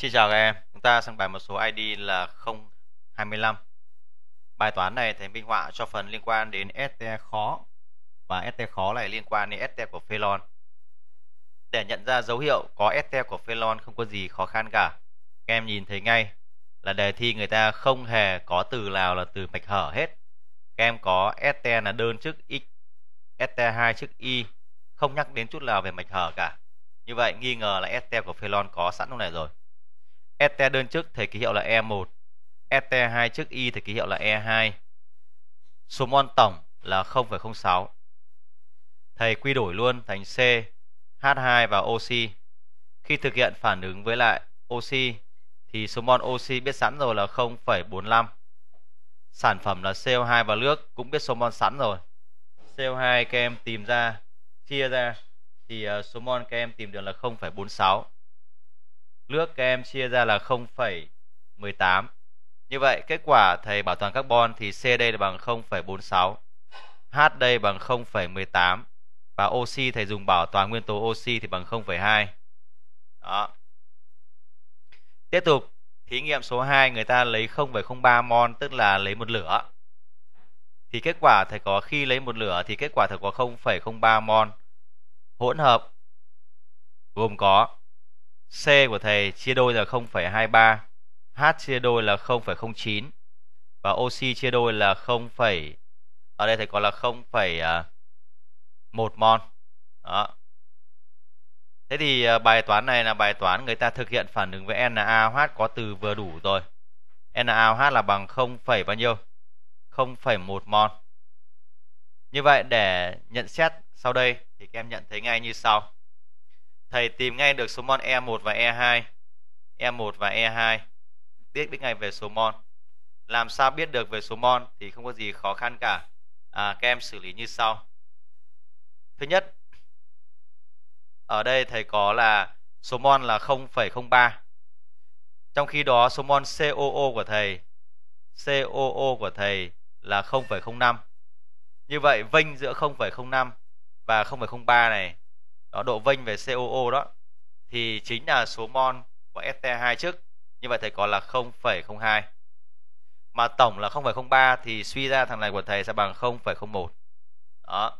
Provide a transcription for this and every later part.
Xin chào các em, chúng ta sang bài một số ID là 025 Bài toán này thầy minh họa cho phần liên quan đến ST khó Và ST khó này liên quan đến ST của Phelon Để nhận ra dấu hiệu có ST của Phelon không có gì khó khăn cả Các em nhìn thấy ngay là đề thi người ta không hề có từ nào là từ mạch hở hết Các em có ST là đơn trước X, ST2 trước Y Không nhắc đến chút nào về mạch hở cả Như vậy nghi ngờ là ST của Phelon có sẵn lúc này rồi ST đơn chức thầy ký hiệu là E1 ST2 trước Y thì ký hiệu là E2 Số mol tổng là 0,06 Thầy quy đổi luôn thành C H2 và oxy Khi thực hiện phản ứng với lại oxy Thì số mol oxy biết sẵn rồi là 0,45 Sản phẩm là CO2 và nước Cũng biết số mol sẵn rồi CO2 các em tìm ra Chia ra Thì ờ, số mol các em tìm được là 0,46 nước các em chia ra là 0,18 như vậy kết quả thầy bảo toàn carbon thì C đây là bằng 0,46 H đây bằng 0,18 và oxy thầy dùng bảo toàn nguyên tố oxy thì bằng 0,2 đó tiếp tục thí nghiệm số 2 người ta lấy 0,03 mol tức là lấy một lửa thì kết quả thầy có khi lấy một lửa thì kết quả thầy có 0,03 mol hỗn hợp gồm có C của thầy chia đôi là 0,23 H chia đôi là 0,09 Và oxy chia đôi là 0, ở đây thầy có là 0,1 à, mol Đó Thế thì à, bài toán này là bài toán người ta thực hiện phản ứng với NaOH có từ vừa đủ rồi. NaOH là bằng 0, bao nhiêu? 0,1 mol. Như vậy để nhận xét sau đây thì các em nhận thấy ngay như sau thầy tìm ngay được số mon E1 và E2 E1 và E2 biết biết ngay về số mon làm sao biết được về số mon thì không có gì khó khăn cả à, các em xử lý như sau thứ nhất ở đây thầy có là số mon là 0,03 trong khi đó số mon COO của thầy COO của thầy là 0,05 như vậy vinh giữa 0,05 và 0,03 này đó, độ vênh về COO đó thì chính là số mol của ST2 trước như vậy thầy có là 0,02 mà tổng là 0,03 thì suy ra thằng này của thầy sẽ bằng 0,01 đó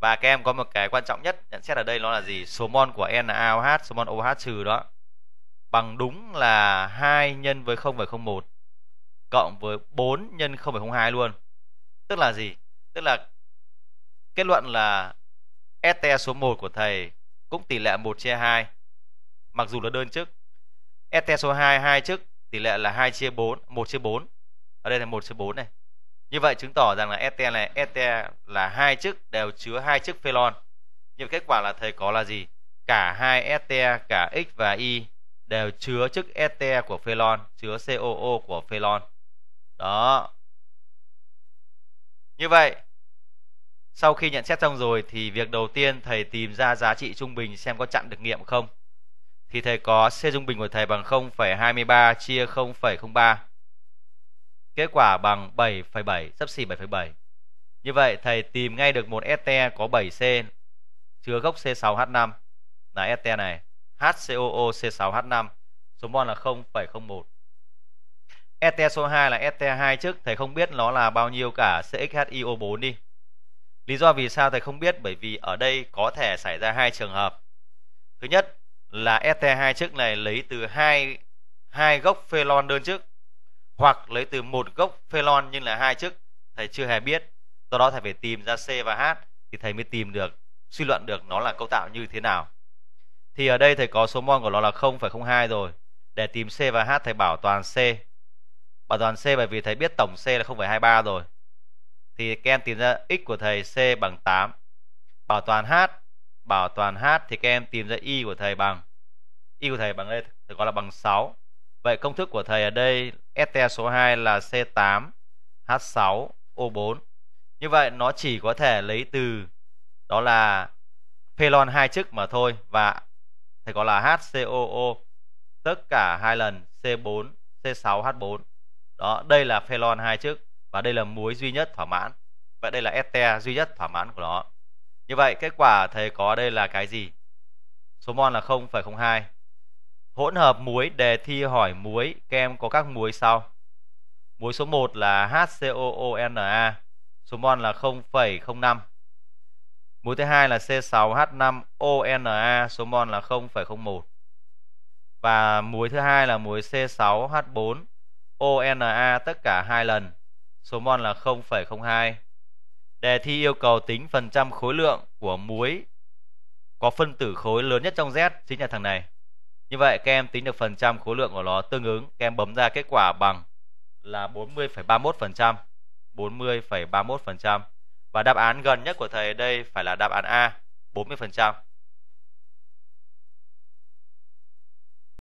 và các em có một cái quan trọng nhất nhận xét ở đây nó là gì số mol của NaOH số mol OH trừ đó bằng đúng là 2 nhân với 0,01 cộng với 4 nhân 0,02 luôn tức là gì tức là kết luận là ST e số 1 của thầy cũng tỷ lệ 1 chia 2 mặc dù là đơn chức ST e số 2 hai chức tỷ lệ là 2 chia 4 1 chia 4 ở đây là 1 chia 4 này như vậy chứng tỏ rằng là ST e này ST là hai chức đều chứa hai chức phelon nhưng kết quả là thầy có là gì cả hai ST cả X và Y đều chứa chức ST của phelon chứa COO của phelon đó như vậy sau khi nhận xét xong rồi thì việc đầu tiên thầy tìm ra giá trị trung bình xem có chặn được nghiệm không thì thầy có C trung bình của thầy bằng 0,23 chia 0,03 kết quả bằng 7,7 sắp xỉ 7,7 như vậy thầy tìm ngay được một este có 7C chứa gốc C6H5 là este này HCOO C6H5 số mol là 0,01 este số 2 là este 2 trước thầy không biết nó là bao nhiêu cả CXHIO4 đi lý do vì sao thầy không biết bởi vì ở đây có thể xảy ra hai trường hợp thứ nhất là st2 chức này lấy từ hai hai gốc phenol đơn chức hoặc lấy từ một gốc phenol nhưng là hai chức thầy chưa hề biết do đó thầy phải tìm ra c và h thì thầy mới tìm được suy luận được nó là cấu tạo như thế nào thì ở đây thầy có số mol của nó là 0,02 rồi để tìm c và h thầy bảo toàn c bảo toàn c bởi vì thầy biết tổng c là 0,23 rồi thì các em tìm ra x của thầy C bằng 8 bảo toàn h bảo toàn h thì các em tìm ra y của thầy bằng y của thầy bằng đây được gọi là bằng 6 vậy công thức của thầy ở đây ST số 2 là C8 H6 O4 như vậy nó chỉ có thể lấy từ đó là phelon hai chức mà thôi và thầy gọi là HCOO tất cả hai lần C4 C6 H4 đó đây là phelon hai chức và đây là muối duy nhất thỏa mãn vậy đây là este duy nhất thỏa mãn của nó như vậy kết quả thầy có đây là cái gì số mol là 0,02 hỗn hợp muối đề thi hỏi muối các em có các muối sau muối số 1 là HCOONa số mol là 0,05 muối thứ hai là C6H5ONa số mol là 0,01 và muối thứ hai là muối C6H4 ONa tất cả hai lần số mol là 0,02. Đề thi yêu cầu tính phần trăm khối lượng của muối có phân tử khối lớn nhất trong Z chính là thằng này. Như vậy các em tính được phần trăm khối lượng của nó tương ứng, các em bấm ra kết quả bằng là 40,31%, 40,31% và đáp án gần nhất của thầy đây phải là đáp án A, 40%.